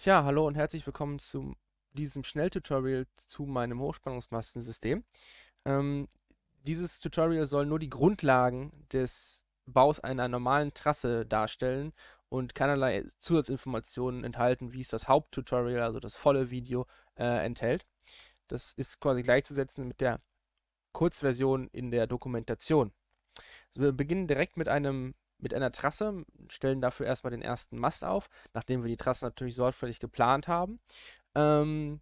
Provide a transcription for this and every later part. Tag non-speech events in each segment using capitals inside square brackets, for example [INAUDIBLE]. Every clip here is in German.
Ja, hallo und herzlich willkommen zu diesem Schnelltutorial zu meinem Hochspannungsmastensystem. Ähm, dieses Tutorial soll nur die Grundlagen des Baus einer normalen Trasse darstellen und keinerlei Zusatzinformationen enthalten, wie es das Haupttutorial, also das volle Video, äh, enthält. Das ist quasi gleichzusetzen mit der Kurzversion in der Dokumentation. Also wir beginnen direkt mit einem mit einer Trasse, stellen dafür erstmal den ersten Mast auf, nachdem wir die Trasse natürlich sorgfältig geplant haben. Ähm,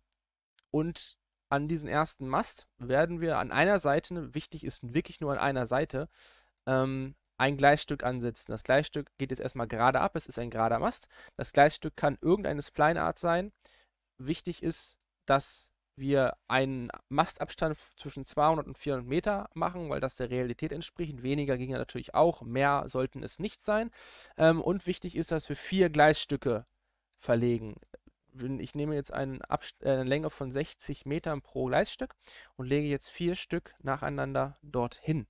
und an diesen ersten Mast werden wir an einer Seite, wichtig ist wirklich nur an einer Seite, ähm, ein Gleisstück ansetzen. Das Gleisstück geht jetzt erstmal gerade ab, es ist ein gerader Mast. Das Gleisstück kann irgendeine Spline-Art sein. Wichtig ist, dass wir einen Mastabstand zwischen 200 und 400 Meter machen, weil das der Realität entspricht. Weniger ging ja natürlich auch, mehr sollten es nicht sein. Ähm, und wichtig ist, dass wir vier Gleisstücke verlegen. Ich nehme jetzt äh, eine Länge von 60 Metern pro Gleisstück und lege jetzt vier Stück nacheinander dorthin.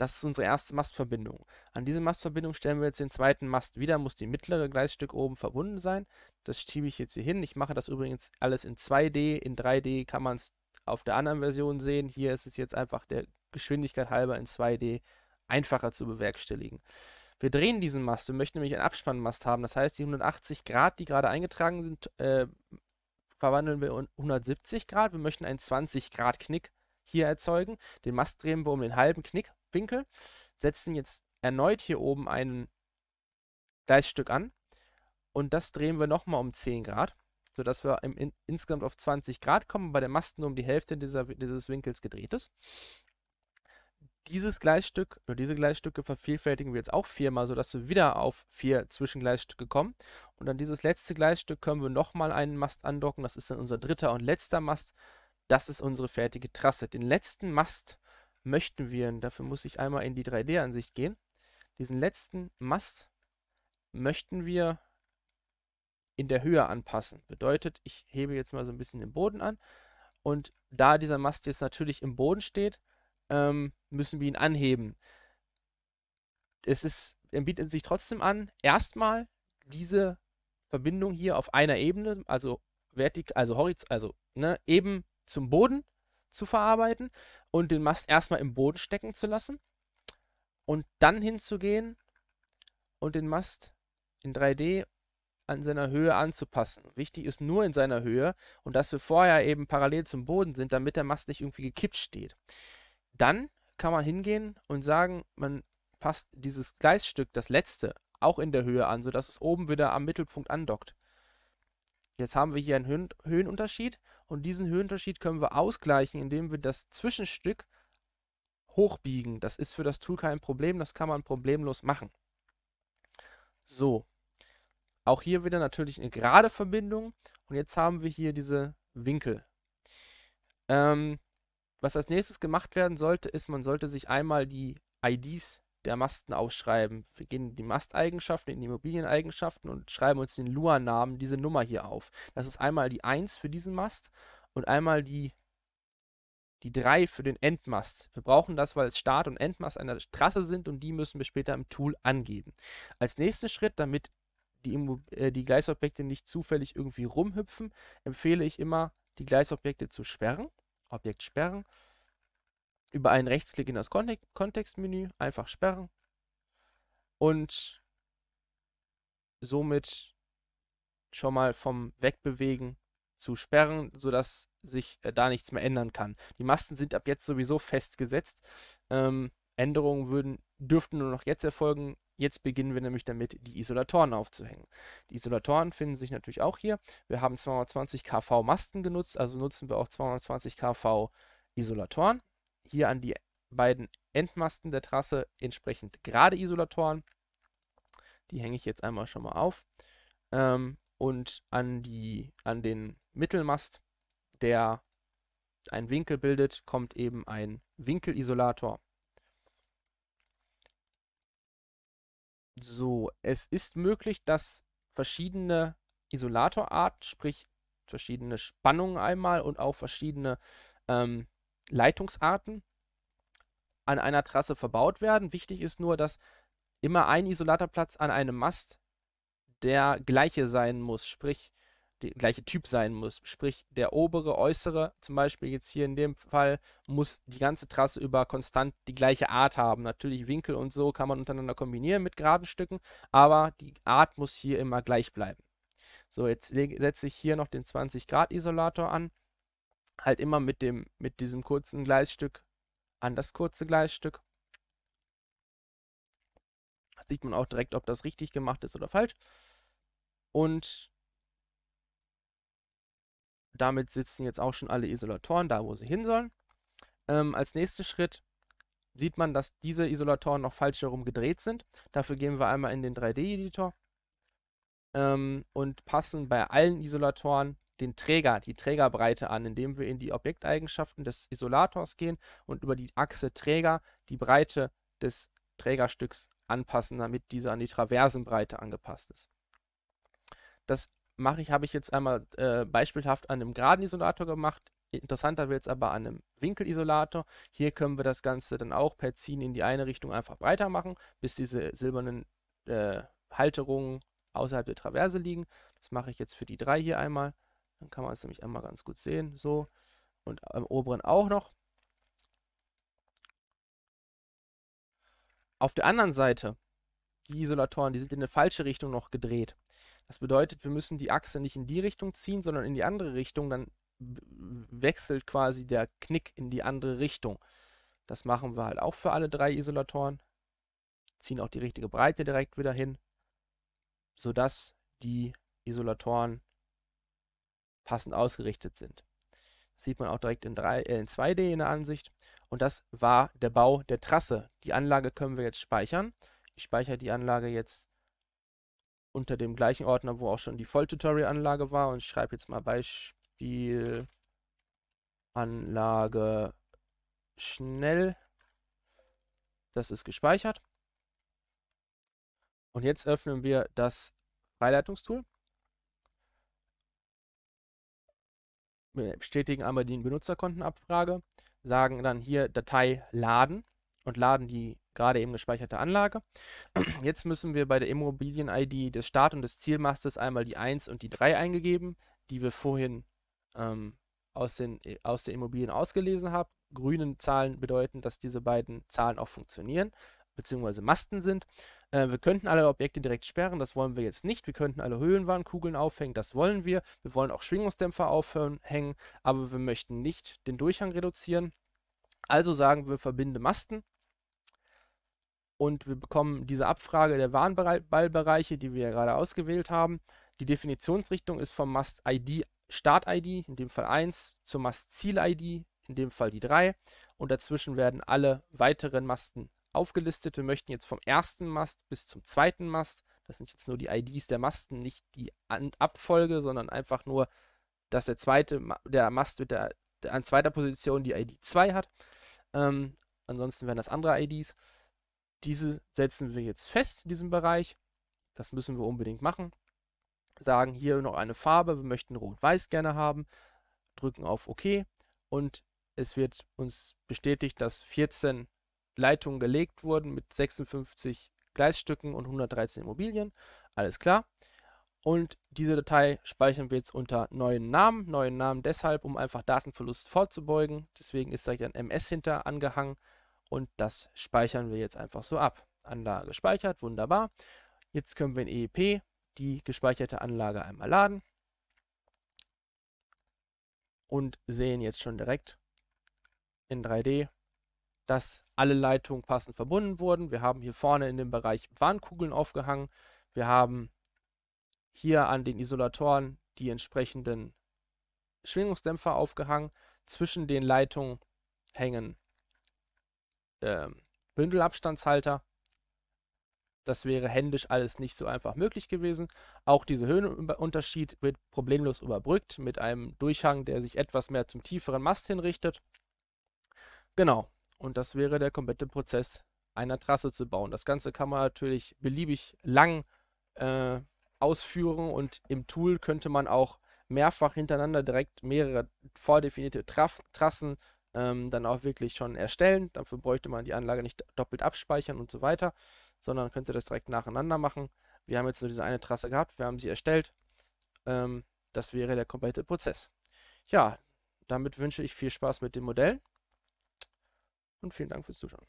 Das ist unsere erste Mastverbindung. An diese Mastverbindung stellen wir jetzt den zweiten Mast wieder, muss die mittlere Gleisstück oben verbunden sein. Das schiebe ich jetzt hier hin. Ich mache das übrigens alles in 2D. In 3D kann man es auf der anderen Version sehen. Hier ist es jetzt einfach der Geschwindigkeit halber in 2D einfacher zu bewerkstelligen. Wir drehen diesen Mast. Wir möchten nämlich einen Abspannmast haben. Das heißt, die 180 Grad, die gerade eingetragen sind, äh, verwandeln wir in 170 Grad. Wir möchten einen 20 Grad Knick hier erzeugen. Den Mast drehen wir um den halben Knick Winkel, setzen jetzt erneut hier oben ein Gleisstück an und das drehen wir nochmal um 10 Grad, sodass wir im, in, insgesamt auf 20 Grad kommen, bei der Mast nur um die Hälfte dieser, dieses Winkels gedreht ist. Dieses Gleisstück, nur diese Gleisstücke vervielfältigen wir jetzt auch viermal, sodass wir wieder auf vier Zwischengleisstücke kommen. Und an dieses letzte Gleisstück können wir nochmal einen Mast andocken. Das ist dann unser dritter und letzter Mast. Das ist unsere fertige Trasse. Den letzten Mast möchten wir, dafür muss ich einmal in die 3D-Ansicht gehen, diesen letzten Mast möchten wir in der Höhe anpassen. Bedeutet, ich hebe jetzt mal so ein bisschen den Boden an und da dieser Mast jetzt natürlich im Boden steht, ähm, müssen wir ihn anheben. Es ist, er bietet sich trotzdem an, erstmal diese Verbindung hier auf einer Ebene, also vertikal, also horizontal, also ne, eben zum Boden zu verarbeiten und den Mast erstmal im Boden stecken zu lassen und dann hinzugehen und den Mast in 3D an seiner Höhe anzupassen. Wichtig ist nur in seiner Höhe und dass wir vorher eben parallel zum Boden sind, damit der Mast nicht irgendwie gekippt steht. Dann kann man hingehen und sagen, man passt dieses Gleisstück, das letzte, auch in der Höhe an, sodass es oben wieder am Mittelpunkt andockt. Jetzt haben wir hier einen Höhen Höhenunterschied und diesen Höhenunterschied können wir ausgleichen, indem wir das Zwischenstück hochbiegen. Das ist für das Tool kein Problem, das kann man problemlos machen. So, auch hier wieder natürlich eine gerade Verbindung. Und jetzt haben wir hier diese Winkel. Ähm, was als nächstes gemacht werden sollte, ist, man sollte sich einmal die IDs der Masten aufschreiben. Wir gehen in die Masteigenschaften, in die Immobilieneigenschaften und schreiben uns den Lua-Namen, diese Nummer hier auf. Das ist einmal die 1 für diesen Mast und einmal die, die 3 für den Endmast. Wir brauchen das, weil es Start- und Endmast einer Trasse sind und die müssen wir später im Tool angeben. Als nächsten Schritt, damit die, äh, die Gleisobjekte nicht zufällig irgendwie rumhüpfen, empfehle ich immer, die Gleisobjekte zu sperren. Objekt sperren über einen Rechtsklick in das Kontextmenü einfach sperren und somit schon mal vom Wegbewegen zu sperren, sodass sich äh, da nichts mehr ändern kann. Die Masten sind ab jetzt sowieso festgesetzt. Ähm, Änderungen würden, dürften nur noch jetzt erfolgen. Jetzt beginnen wir nämlich damit, die Isolatoren aufzuhängen. Die Isolatoren finden sich natürlich auch hier. Wir haben 220 kV Masten genutzt, also nutzen wir auch 220 kV Isolatoren hier an die beiden Endmasten der Trasse entsprechend gerade Isolatoren. Die hänge ich jetzt einmal schon mal auf. Ähm, und an, die, an den Mittelmast, der einen Winkel bildet, kommt eben ein Winkelisolator. So, es ist möglich, dass verschiedene Isolatorarten, sprich verschiedene Spannungen einmal und auch verschiedene ähm, Leitungsarten an einer Trasse verbaut werden. Wichtig ist nur, dass immer ein Isolatorplatz an einem Mast der gleiche sein muss, sprich der gleiche Typ sein muss, sprich der obere, äußere, zum Beispiel jetzt hier in dem Fall, muss die ganze Trasse über konstant die gleiche Art haben. Natürlich Winkel und so kann man untereinander kombinieren mit geraden Stücken, aber die Art muss hier immer gleich bleiben. So, jetzt setze ich hier noch den 20 Grad Isolator an halt immer mit dem, mit diesem kurzen Gleisstück an das kurze Gleisstück. Das sieht man auch direkt, ob das richtig gemacht ist oder falsch. Und damit sitzen jetzt auch schon alle Isolatoren da, wo sie hin sollen. Ähm, als nächster Schritt sieht man, dass diese Isolatoren noch falsch herum gedreht sind. Dafür gehen wir einmal in den 3D-Editor ähm, und passen bei allen Isolatoren den Träger, die Trägerbreite an, indem wir in die Objekteigenschaften des Isolators gehen und über die Achse Träger die Breite des Trägerstücks anpassen, damit diese an die Traversenbreite angepasst ist. Das mache ich, habe ich jetzt einmal äh, beispielhaft an einem geraden Isolator gemacht. Interessanter wird es aber an einem Winkelisolator. Hier können wir das Ganze dann auch per Ziehen in die eine Richtung einfach breiter machen, bis diese silbernen äh, Halterungen außerhalb der Traverse liegen. Das mache ich jetzt für die drei hier einmal. Dann kann man es nämlich einmal ganz gut sehen. So. Und am oberen auch noch. Auf der anderen Seite, die Isolatoren, die sind in eine falsche Richtung noch gedreht. Das bedeutet, wir müssen die Achse nicht in die Richtung ziehen, sondern in die andere Richtung. Dann wechselt quasi der Knick in die andere Richtung. Das machen wir halt auch für alle drei Isolatoren. Ziehen auch die richtige Breite direkt wieder hin, sodass die Isolatoren passend ausgerichtet sind. Das sieht man auch direkt in, 3, äh, in 2D in der Ansicht. Und das war der Bau der Trasse. Die Anlage können wir jetzt speichern. Ich speichere die Anlage jetzt unter dem gleichen Ordner, wo auch schon die Volltutorial-Anlage war. Und ich schreibe jetzt mal Beispiel Anlage schnell. Das ist gespeichert. Und jetzt öffnen wir das Freileitungstool. Äh, bestätigen einmal die Benutzerkontenabfrage, sagen dann hier Datei laden und laden die gerade eben gespeicherte Anlage. [CLEARS THROAT] Jetzt müssen wir bei der Immobilien-ID des Start- und des Zielmastes einmal die 1 und die 3 eingegeben, die wir vorhin ähm, aus, den, äh, aus der Immobilien ausgelesen haben. Grüne Zahlen bedeuten, dass diese beiden Zahlen auch funktionieren, beziehungsweise Masten sind. Äh, wir könnten alle Objekte direkt sperren, das wollen wir jetzt nicht. Wir könnten alle Höhlenwarnkugeln aufhängen, das wollen wir. Wir wollen auch Schwingungsdämpfer aufhängen, aber wir möchten nicht den Durchhang reduzieren. Also sagen wir, verbinde Masten und wir bekommen diese Abfrage der Warnballbereiche, die wir ja gerade ausgewählt haben. Die Definitionsrichtung ist vom Mast ID Start ID, in dem Fall 1, zur Mast Ziel ID, in dem Fall die 3 und dazwischen werden alle weiteren Masten aufgelistet. Wir möchten jetzt vom ersten Mast bis zum zweiten Mast, das sind jetzt nur die IDs der Masten, nicht die An Abfolge, sondern einfach nur, dass der zweite, der Mast mit der, der an zweiter Position die ID 2 hat. Ähm, ansonsten wären das andere IDs. Diese setzen wir jetzt fest in diesem Bereich. Das müssen wir unbedingt machen. Sagen hier noch eine Farbe, wir möchten rot-weiß gerne haben. Drücken auf OK und es wird uns bestätigt, dass 14 Leitungen gelegt wurden mit 56 Gleisstücken und 113 Immobilien. Alles klar. Und diese Datei speichern wir jetzt unter neuen Namen. Neuen Namen deshalb, um einfach Datenverlust vorzubeugen. Deswegen ist da hier ein MS hinter angehangen. Und das speichern wir jetzt einfach so ab. Anlage gespeichert, wunderbar. Jetzt können wir in EEP die gespeicherte Anlage einmal laden. Und sehen jetzt schon direkt in 3D, dass alle Leitungen passend verbunden wurden. Wir haben hier vorne in dem Bereich Warnkugeln aufgehangen. Wir haben hier an den Isolatoren die entsprechenden Schwingungsdämpfer aufgehangen. Zwischen den Leitungen hängen äh, Bündelabstandshalter. Das wäre händisch alles nicht so einfach möglich gewesen. Auch dieser Höhenunterschied wird problemlos überbrückt mit einem Durchhang, der sich etwas mehr zum tieferen Mast hinrichtet. Genau, und das wäre der komplette Prozess einer Trasse zu bauen. Das Ganze kann man natürlich beliebig lang äh, ausführen und im Tool könnte man auch mehrfach hintereinander direkt mehrere vordefinierte Traf Trassen ähm, dann auch wirklich schon erstellen. Dafür bräuchte man die Anlage nicht doppelt abspeichern und so weiter, sondern könnte das direkt nacheinander machen. Wir haben jetzt nur diese eine Trasse gehabt, wir haben sie erstellt. Ähm, das wäre der komplette Prozess. Ja, damit wünsche ich viel Spaß mit dem Modell und vielen Dank fürs Zuschauen.